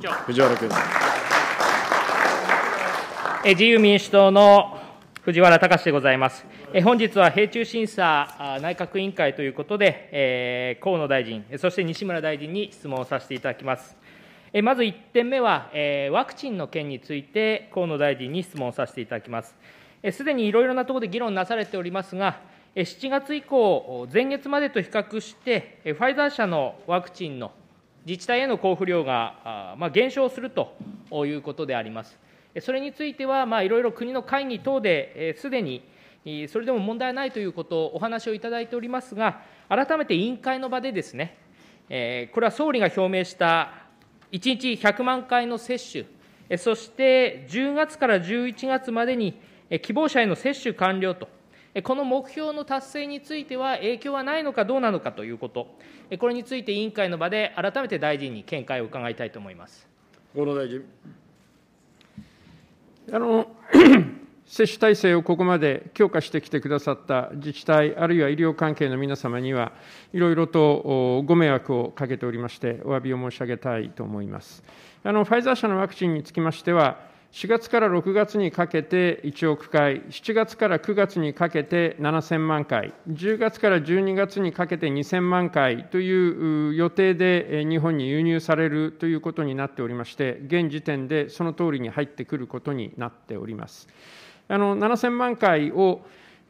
藤原君。自由民主党の藤原隆でございます。本日は平中審査内閣委員会ということで、えー、河野大臣、そして西村大臣に質問をさせていただきます。えまず1点目は、えワクチンの件について、河野大臣に質問をさせていただきます。すでにいろいろなところで議論なされておりますが、7月以降、前月までと比較して、ファイザー社のワクチンの自治体への交付量が、まあ、減少するということであります。それについては、まあ、いろいろ国の会議等で、す、え、で、にそれでも問題ないということをお話をいただいておりますが、改めて委員会の場でですね、えー、これは総理が表明した1日100万回の接種、そして10月から11月までに希望者への接種完了とこの目標の達成については影響はないのかどうなのかということ、これについて委員会の場で改めて大臣に見解を伺いたいと思います河野大臣あの 接種体制をここまで強化してきてくださった自治体、あるいは医療関係の皆様には、いろいろとご迷惑をかけておりまして、お詫びを申し上げたいと思います。あのファイザー社のワクチンにつきましては、4月から6月にかけて1億回、7月から9月にかけて7000万回、10月から12月にかけて2000万回という予定で日本に輸入されるということになっておりまして、現時点でその通りに入ってくることになっております。あの7000万回を、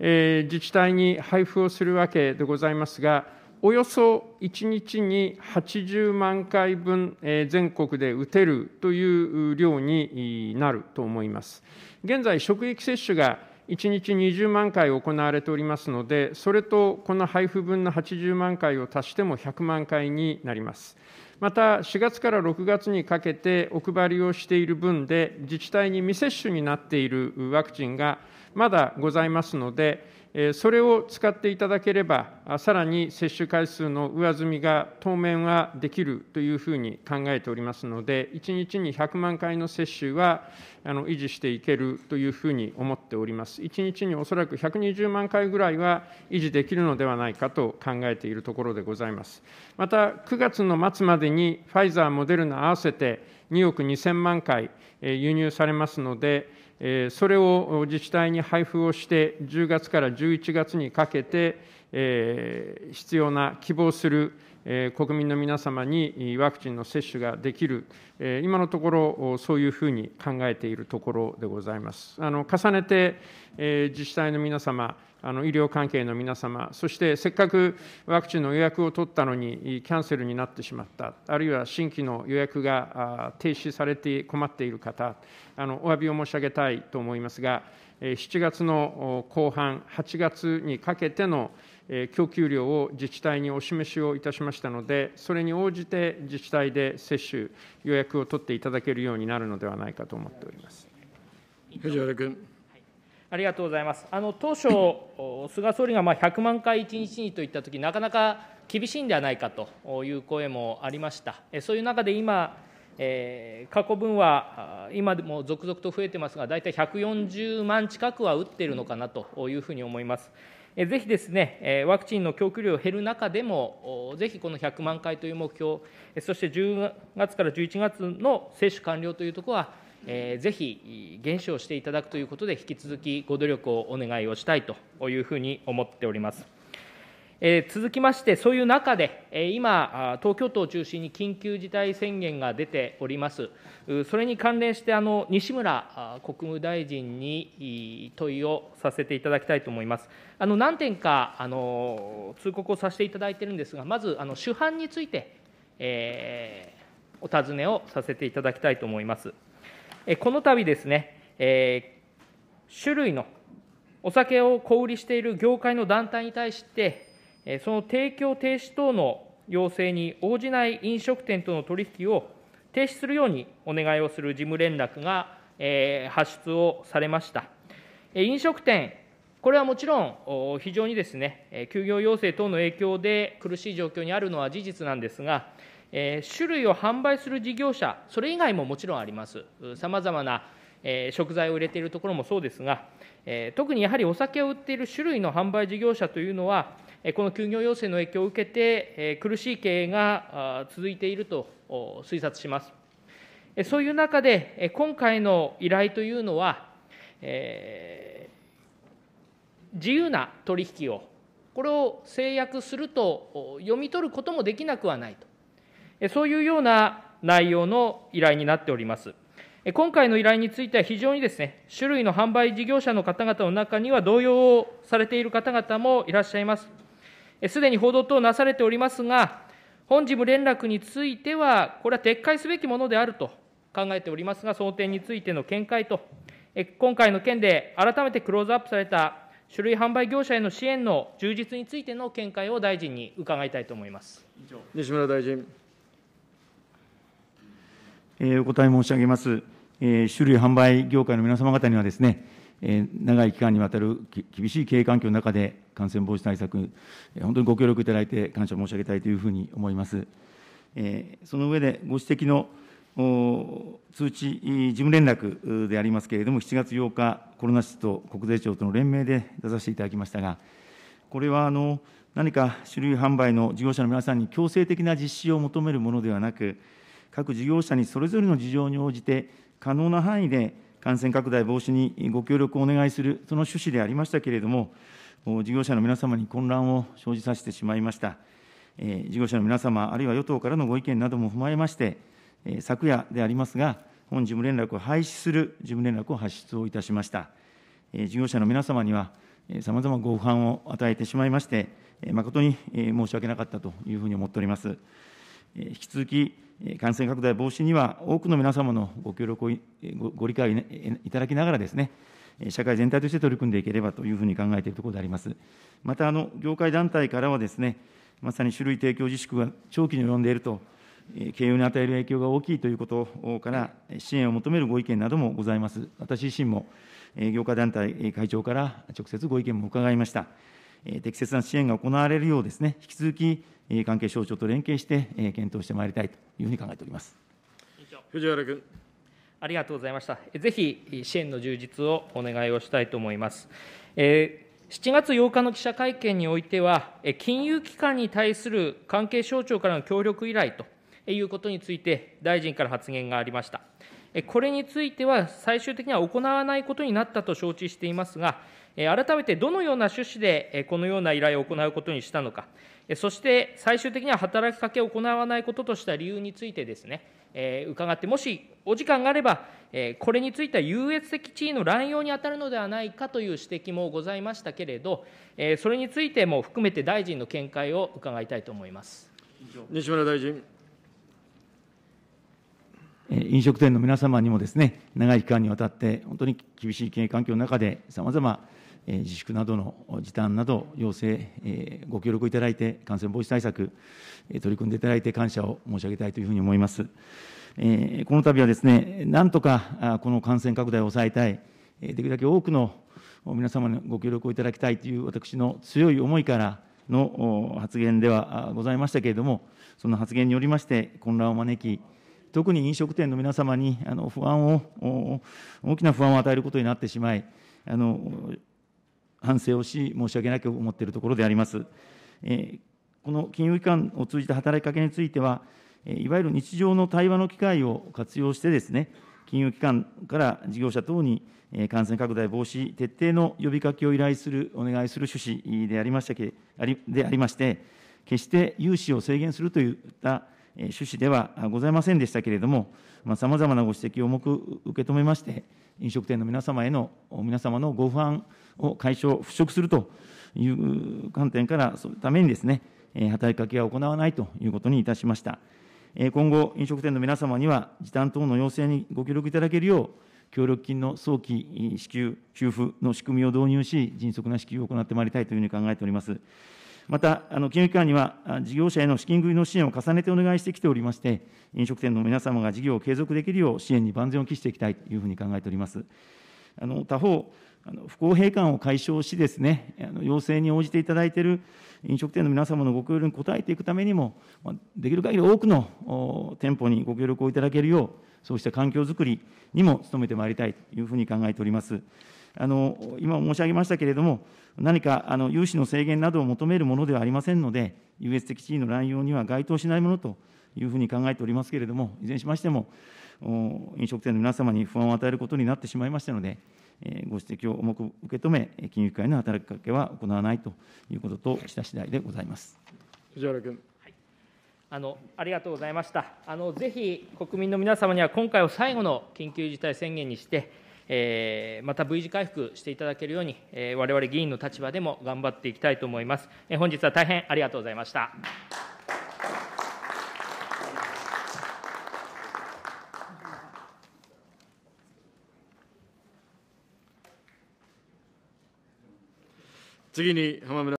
自治体に配布をするわけでございますが、およそ1日に80万回分、全国で打てるという量になると思います。現在、職域接種が1日20万回行われておりますので、それとこの配布分の80万回を足しても100万回になります。また、4月から6月にかけてお配りをしている分で、自治体に未接種になっているワクチンがまだございますので、それを使っていただければ、さらに接種回数の上積みが当面はできるというふうに考えておりますので、1日に100万回の接種は維持していけるというふうに思っております。1日におそらく120万回ぐらいは維持できるのではないかと考えているところでございます。また、9月の末までにファイザー、モデルナ合わせて2億2000万回輸入されますので、それを自治体に配布をして、10月から11月にかけて、必要な希望する国民の皆様にワクチンの接種ができる、今のところ、そういうふうに考えているところでございます。あの重ねて、自治体の皆様、あの医療関係の皆様、そしてせっかくワクチンの予約を取ったのに、キャンセルになってしまった、あるいは新規の予約が停止されて困っている方、あのお詫びを申し上げたいと思いますが、7月の後半、8月にかけての供給量を自治体にお示しをいたしましたので、それに応じて自治体で接種、予約を取っていただけるようになるのではないかと思っております藤原君。ありがとうございます。あの当初、菅総理がまあ100万回1日にといったとき、なかなか厳しいんではないかという声もありました。そういう中で今、えー、過去分は今でも続々と増えてますが、大体140万近くは打っているのかなというふうに思います。ぜひですね、ワクチンの供給量減る中でも、ぜひこの100万回という目標、そして10月から11月の接種完了というところは、ぜひ減少していただくということで、引き続きご努力をお願いをしたいというふうに思っております。え続きまして、そういう中で、え今、東京都を中心に緊急事態宣言が出ております、それに関連してあの、西村国務大臣に問いをさせていただきたいと思います。あの何点かあの通告をさせていただいているんですが、まずあの主犯について、えー、お尋ねをさせていただきたいと思います。えこの度ですね、え種類のお酒を小売りしている業界の団体に対して、その提供停止等の要請に応じない飲食店との取引を停止するようにお願いをする事務連絡が発出をされました。飲食店、これはもちろん非常にですね、休業要請等の影響で苦しい状況にあるのは事実なんですが、種類を販売する事業者、それ以外ももちろんあります。さまざまな食材を入れているところもそうですが、特にやはりお酒を売っている種類の販売事業者というのは、この休業要請の影響を受けて、苦しい経営が続いていると推察します。そういう中で、今回の依頼というのは、えー、自由な取引を、これを制約すると読み取ることもできなくはないと、そういうような内容の依頼になっております。今回の依頼については非常にですね、種類の販売事業者の方々の中には動揺をされている方々もいらっしゃいます。すでに報道等なされておりますが、本事務連絡については、これは撤回すべきものであると考えておりますが、その点についての見解と、今回の件で改めてクローズアップされた種類販売業者への支援の充実についての見解を大臣に伺いたいと思います西村大臣、えお答え申し上げます。え種類販売業界の皆様方にはですね、え長い期間にわたる厳しい経営環境の中で、感染防止対策、本当にご協力いただいて、感謝申し上げたいというふうに思います。その上で、ご指摘の通知事務連絡でありますけれども、7月8日、コロナ室と国税庁との連名で出させていただきましたが、これは何か酒類販売の事業者の皆さんに強制的な実施を求めるものではなく、各事業者にそれぞれの事情に応じて、可能な範囲で感染拡大防止にご協力をお願いする、その趣旨でありましたけれども、事業者の皆様に混乱を生じさせてしまいました。事業者の皆様、あるいは与党からのご意見なども踏まえまして、昨夜でありますが、本事務連絡を廃止する事務連絡を発出をいたしました。事業者の皆様には、さまざまご不安を与えてしまいまして、誠に申し訳なかったというふうに思っております。引き続き、感染拡大防止には多くの皆様のご協力を、ご理解をいただきながらですね、社会全体として取り組んでいければというふうに考えているところであります。また、あの業界団体からはですね、まさに種類提供自粛が長期に及んでいると、経営に与える影響が大きいということから支援を求めるご意見などもございます。私自身も業界団体会長から直接ご意見も伺いました。適切な支援が行われるようですね、引き続き関係省庁と連携して検討してまいりたいというふうに考えております。藤原君。ありがとうございました。ぜひ支援の充実をお願いをしたいと思います。え7月8日の記者会見においては、金融機関に対する関係省庁からの協力依頼ということについて、大臣から発言がありました。これについては、最終的には行わないことになったと承知していますが、改めてどのような趣旨でこのような依頼を行うことにしたのか、そして最終的には働きかけを行わないこととした理由についてですね、えー、伺って、もしお時間があれば、えー、これについては優越的地位の乱用に当たるのではないかという指摘もございましたけれど、えー、それについても含めて大臣の見解を伺いたいと思います西村大臣。飲食店の皆様にもですね長い期間にわたって本当に厳しい経営環境の中でさまざま自粛などの時短など、要請、ご協力いただいて、感染防止対策、取り組んでいただいて、感謝を申し上げたいというふうに思います。この度はですね、なんとかこの感染拡大を抑えたい、できるだけ多くの皆様にご協力をいただきたいという私の強い思いからの発言ではございましたけれども、その発言によりまして混乱を招き、特に飲食店の皆様にあの不安を、大きな不安を与えることになってしまい、あの反省をし、申し訳なく思っているところであります。えこの金融機関を通じた働きかけについては、いわゆる日常の対話の機会を活用してですね、金融機関から事業者等に感染拡大防止徹底の呼びかけを依頼する、お願いする趣旨でありましたけでありまして、決して融資を制限するといった趣旨ではございませんでしたけれども、さまざまなご指摘を重く受け止めまして、飲食店の皆様への、皆様のご不安を解消、払拭するという観点から、そのためにですね、働きかけは行わないということにいたしました。今後、飲食店の皆様には、時短等の要請にご協力いただけるよう、協力金の早期支給、給付の仕組みを導入し、迅速な支給を行ってまいりたいというふうに考えております。また、金融機関には事業者への資金繰りの支援を重ねてお願いしてきておりまして、飲食店の皆様が事業を継続できるよう、支援に万全を期していきたいというふうに考えております。他方、不公平感を解消し、要請に応じていただいている飲食店の皆様のご協力に応えていくためにも、できるかぎり多くの店舗にご協力をいただけるよう、そうした環境づくりにも努めてまいりたいというふうに考えております。今申し上げましたけれども、何か融資の制限などを求めるものではありませんので、優越的地位の乱用には該当しないものというふうに考えておりますけれども、いずれにしましても、飲食店の皆様に不安を与えることになってしまいましたので、ご指摘を重く受け止め、金融機関への働きかけは行わないということとした次第でございます藤原君。あのありがとうございましたあの。ぜひ国民の皆様には今回を最後の緊急事態宣言にして、えー、また V 字回復していただけるように、えれわれ議員の立場でも頑張っていきたいと思います。えー、本日は大変ありがとうございました。次に浜村